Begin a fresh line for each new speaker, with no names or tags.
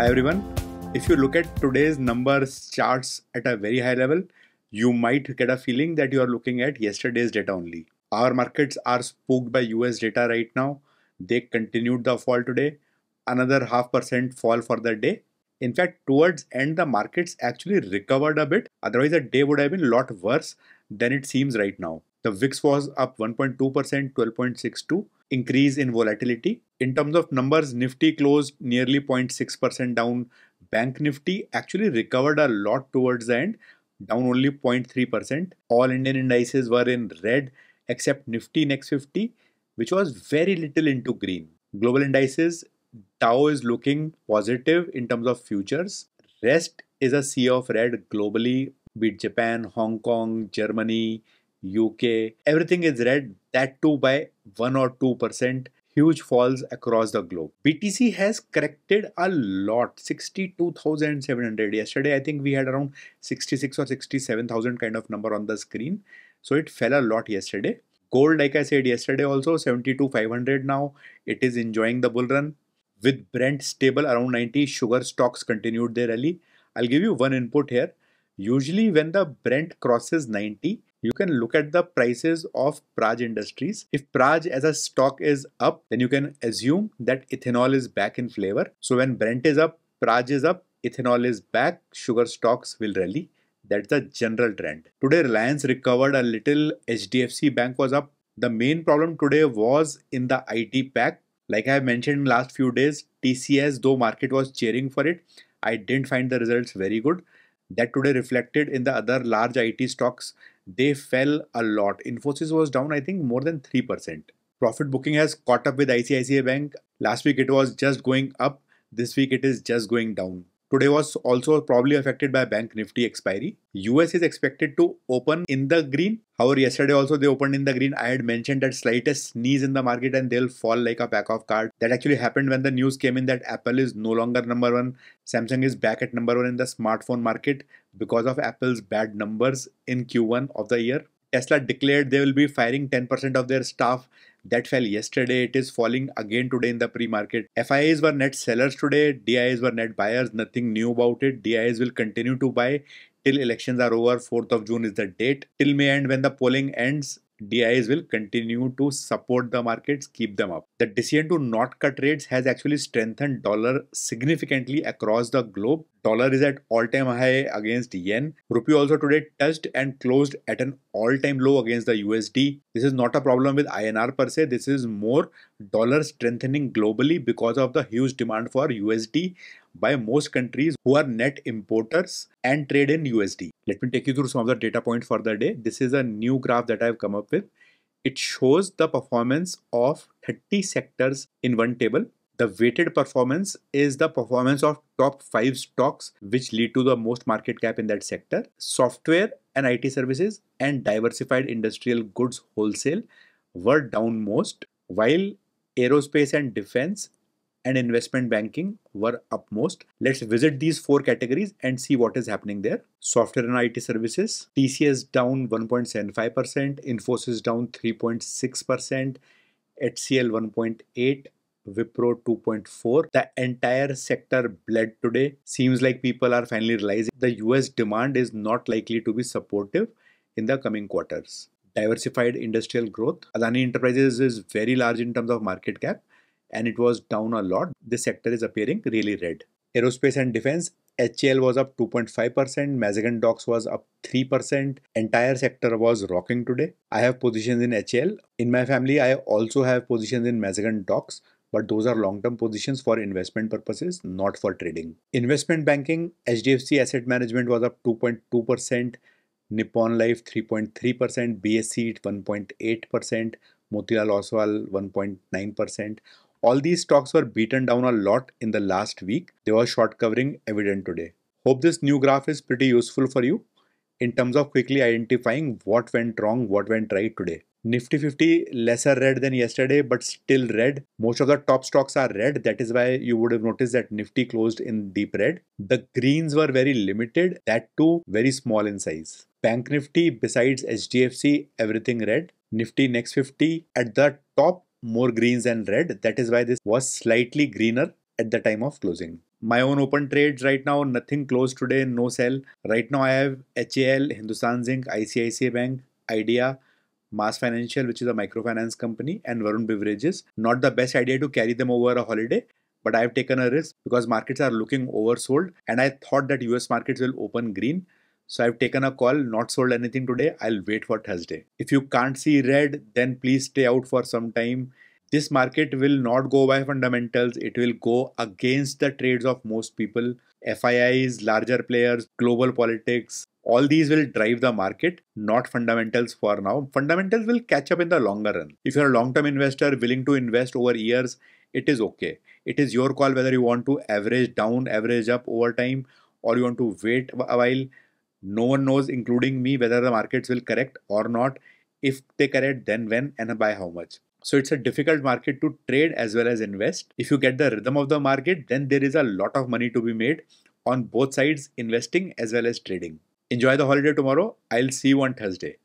Hi everyone. If you look at today's numbers charts at a very high level, you might get a feeling that you are looking at yesterday's data only. Our markets are spooked by US data right now. They continued the fall today. Another half percent fall for the day in fact, towards end, the markets actually recovered a bit. Otherwise, the day would have been a lot worse than it seems right now. The VIX was up 1.2%, 12.62, increase in volatility. In terms of numbers, Nifty closed nearly 0.6% down. Bank Nifty actually recovered a lot towards the end, down only 0.3%. All Indian indices were in red except Nifty Next 50, which was very little into green. Global indices Tau is looking positive in terms of futures. Rest is a sea of red globally, be it Japan, Hong Kong, Germany, UK. Everything is red, that too by 1 or 2%. Huge falls across the globe. BTC has corrected a lot 62,700. Yesterday, I think we had around 66 or 67,000 kind of number on the screen. So it fell a lot yesterday gold like i said yesterday also 72500 now it is enjoying the bull run with Brent stable around 90, sugar stocks continued their rally. I'll give you one input here. Usually when the Brent crosses 90, you can look at the prices of Praj Industries. If Praj as a stock is up, then you can assume that ethanol is back in flavor. So when Brent is up, Praj is up, ethanol is back, sugar stocks will rally. That's the general trend. Today Reliance recovered a little, HDFC Bank was up. The main problem today was in the IT pack like I have mentioned in last few days, TCS, though market was cheering for it, I didn't find the results very good. That today reflected in the other large IT stocks. They fell a lot. Infosys was down, I think, more than 3%. Profit booking has caught up with ICICI Bank. Last week it was just going up. This week it is just going down. Today was also probably affected by Bank Nifty expiry. US is expected to open in the green. However, yesterday also they opened in the green. I had mentioned that slightest sneeze in the market and they'll fall like a pack of cards. That actually happened when the news came in that Apple is no longer number one. Samsung is back at number one in the smartphone market because of Apple's bad numbers in Q1 of the year. Tesla declared they will be firing 10% of their staff. That fell yesterday. It is falling again today in the pre market. FIs were net sellers today. DIAs were net buyers. Nothing new about it. DIAs will continue to buy till elections are over. 4th of June is the date. Till May end, when the polling ends, DIs will continue to support the markets, keep them up. The decision to not cut rates has actually strengthened dollar significantly across the globe. Dollar is at all-time high against yen. Rupee also today touched and closed at an all-time low against the USD. This is not a problem with INR per se. This is more dollar strengthening globally because of the huge demand for USD by most countries who are net importers and trade in USD. Let me take you through some of the data points for the day. This is a new graph that I've come up with. It shows the performance of 30 sectors in one table. The weighted performance is the performance of top five stocks which lead to the most market cap in that sector. Software and IT services and diversified industrial goods wholesale were down most, while aerospace and defense and investment banking were upmost. Let's visit these four categories and see what is happening there. Software and IT services, TCS down 1.75%, Infosys down 3.6%, HCL 1.8, Wipro 2.4. The entire sector bled today. Seems like people are finally realizing the US demand is not likely to be supportive in the coming quarters. Diversified industrial growth. Adani Enterprises is very large in terms of market cap and it was down a lot. This sector is appearing really red. Aerospace and defense, HCL was up 2.5%, Mazagon Dock's was up 3%. Entire sector was rocking today. I have positions in HCL. In my family, I also have positions in Mazagon Docks, but those are long-term positions for investment purposes, not for trading. Investment banking, HDFC Asset Management was up 2.2%, Nippon Life 3.3%, BSC 1.8%, Motilal Oswal 1.9%. All these stocks were beaten down a lot in the last week. They were short covering evident today. Hope this new graph is pretty useful for you in terms of quickly identifying what went wrong, what went right today. Nifty 50 lesser red than yesterday but still red. Most of the top stocks are red. That is why you would have noticed that Nifty closed in deep red. The greens were very limited. That too very small in size. Bank Nifty besides HDFC everything red. Nifty next 50 at the top more greens and red. That is why this was slightly greener at the time of closing. My own open trades right now, nothing closed today, no sell. Right now I have HAL, Hindustan Zinc, ICICI Bank, Idea, Mass Financial, which is a microfinance company, and Varun Beverages. Not the best idea to carry them over a holiday, but I've taken a risk because markets are looking oversold and I thought that US markets will open green. So I've taken a call, not sold anything today. I'll wait for Thursday. If you can't see red, then please stay out for some time. This market will not go by fundamentals. It will go against the trades of most people. FIIs, larger players, global politics, all these will drive the market, not fundamentals for now. Fundamentals will catch up in the longer run. If you're a long term investor willing to invest over years, it is okay. It is your call whether you want to average down, average up over time, or you want to wait a while. No one knows, including me, whether the markets will correct or not. If they correct, then when and by how much. So it's a difficult market to trade as well as invest. If you get the rhythm of the market, then there is a lot of money to be made on both sides, investing as well as trading. Enjoy the holiday tomorrow. I'll see you on Thursday.